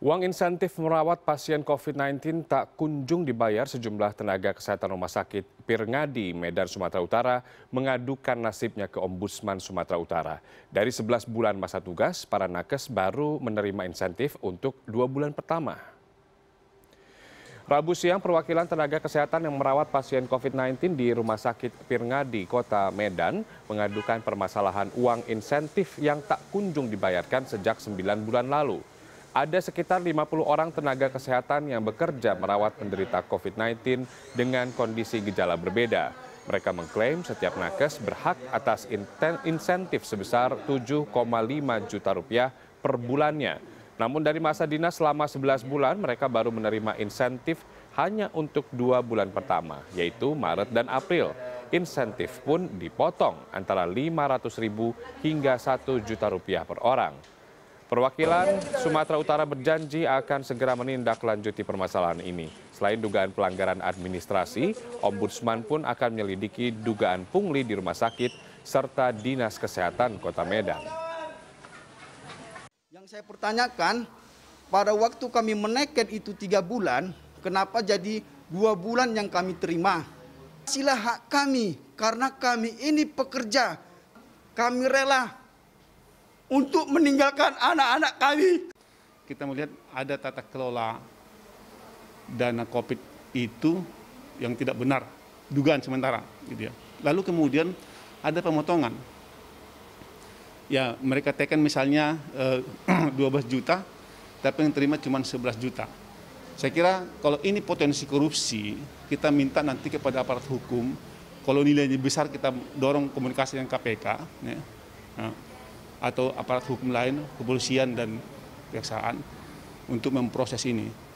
Uang insentif merawat pasien COVID-19 tak kunjung dibayar sejumlah tenaga kesehatan rumah sakit Pirngadi, Medan, Sumatera Utara mengadukan nasibnya ke Ombudsman Sumatera Utara. Dari 11 bulan masa tugas, para nakes baru menerima insentif untuk dua bulan pertama. Rabu siang, perwakilan tenaga kesehatan yang merawat pasien COVID-19 di Rumah Sakit Pirngadi, Kota Medan, mengadukan permasalahan uang insentif yang tak kunjung dibayarkan sejak 9 bulan lalu ada sekitar 50 orang tenaga kesehatan yang bekerja merawat penderita COVID-19 dengan kondisi gejala berbeda. Mereka mengklaim setiap nakes berhak atas insentif sebesar 7,5 juta rupiah per bulannya. Namun dari masa dinas selama 11 bulan, mereka baru menerima insentif hanya untuk dua bulan pertama, yaitu Maret dan April. Insentif pun dipotong antara 500 ribu hingga 1 juta rupiah per orang. Perwakilan Sumatera Utara berjanji akan segera menindaklanjuti permasalahan ini. Selain dugaan pelanggaran administrasi, Ombudsman pun akan menyelidiki dugaan pungli di rumah sakit serta Dinas Kesehatan Kota Medan. Yang saya pertanyakan, pada waktu kami menaikkan itu tiga bulan, kenapa jadi dua bulan yang kami terima? Silah hak kami, karena kami ini pekerja. Kami rela untuk meninggalkan anak-anak kami. Kita melihat ada tata kelola dana COVID itu yang tidak benar, dugaan sementara, gitu ya. Lalu kemudian ada pemotongan. Ya, mereka tekan misalnya eh, 12 juta, tapi yang terima cuma 11 juta. Saya kira kalau ini potensi korupsi, kita minta nanti kepada aparat hukum, kalau nilainya besar kita dorong komunikasi dengan KPK. Ya. Nah, atau aparat hukum lain, kepolisian dan kejaksaan untuk memproses ini.